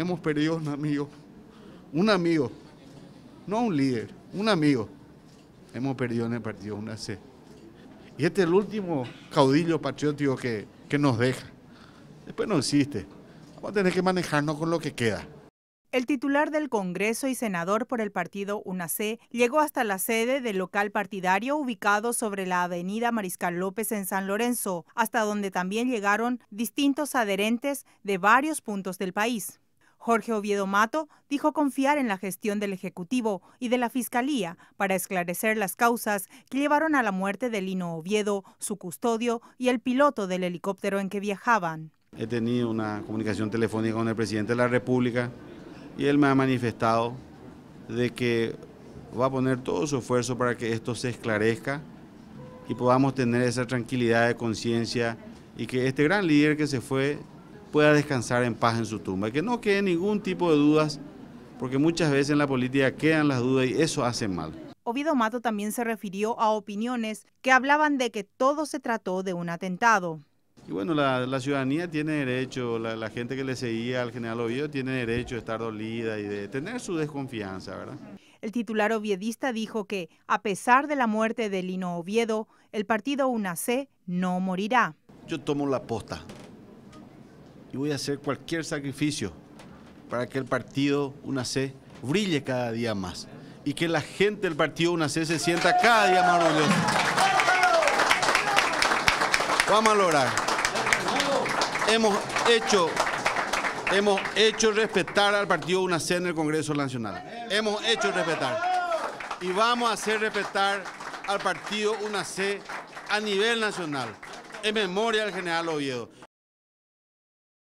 hemos perdido un amigo, un amigo, no un líder, un amigo. Hemos perdido en el partido una Y este es el último caudillo patriótico que, que nos deja. Después no existe. Vamos a tener que manejarnos con lo que queda. El titular del Congreso y senador por el partido UNAC llegó hasta la sede del local partidario ubicado sobre la avenida Mariscal López en San Lorenzo, hasta donde también llegaron distintos adherentes de varios puntos del país. Jorge Oviedo Mato dijo confiar en la gestión del Ejecutivo y de la Fiscalía para esclarecer las causas que llevaron a la muerte de Lino Oviedo, su custodio y el piloto del helicóptero en que viajaban. He tenido una comunicación telefónica con el presidente de la República y él me ha manifestado de que va a poner todo su esfuerzo para que esto se esclarezca y podamos tener esa tranquilidad de conciencia y que este gran líder que se fue pueda descansar en paz en su tumba, que no quede ningún tipo de dudas, porque muchas veces en la política quedan las dudas y eso hace mal. Oviedo Mato también se refirió a opiniones que hablaban de que todo se trató de un atentado. Y bueno, la, ciudadanía tiene derecho, la, gente que le seguía al general Oviedo tiene derecho de estar dolida y de tener su desconfianza, ¿verdad? El titular oviedista dijo que, a pesar de la muerte de Lino Oviedo, el partido UNAC no morirá. Yo tomo la posta y voy a hacer cualquier sacrificio para que el partido Una C brille cada día más y que la gente del partido Una C se sienta cada día más orgullosa. Vamos a lograr. Hemos hecho, hemos hecho respetar al partido Una C en el Congreso Nacional. Hemos hecho respetar. Y vamos a hacer respetar al partido Una C a nivel nacional. En memoria del general Oviedo.